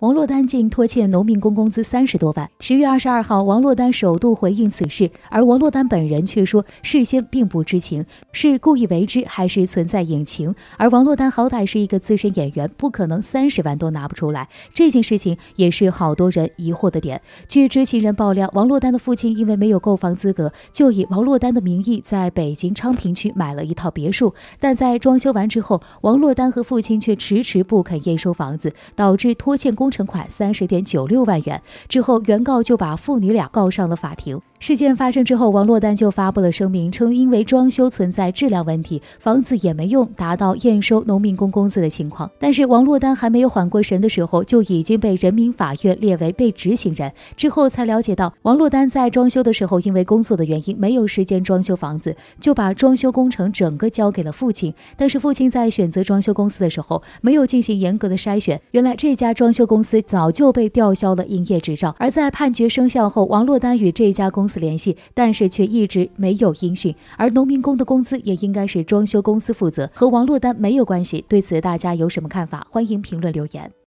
王珞丹竟拖欠农民工工资三十多万。十月二十二号，王珞丹首度回应此事，而王珞丹本人却说事先并不知情，是故意为之还是存在隐情？而王珞丹好歹是一个资深演员，不可能三十万都拿不出来。这件事情也是好多人疑惑的点。据知情人爆料，王珞丹的父亲因为没有购房资格，就以王珞丹的名义在北京昌平区买了一套别墅，但在装修完之后，王珞丹和父亲却迟迟不肯验收房子，导致拖欠工。工程款三十点九六万元之后，原告就把父女俩告上了法庭。事件发生之后，王珞丹就发布了声明，称因为装修存在质量问题，房子也没用达到验收农民工工资的情况。但是王珞丹还没有缓过神的时候，就已经被人民法院列为被执行人。之后才了解到，王珞丹在装修的时候，因为工作的原因没有时间装修房子，就把装修工程整个交给了父亲。但是父亲在选择装修公司的时候，没有进行严格的筛选。原来这家装修公公司早就被吊销了营业执照，而在判决生效后，王珞丹与这家公司联系，但是却一直没有音讯。而农民工的工资也应该是装修公司负责，和王珞丹没有关系。对此，大家有什么看法？欢迎评论留言。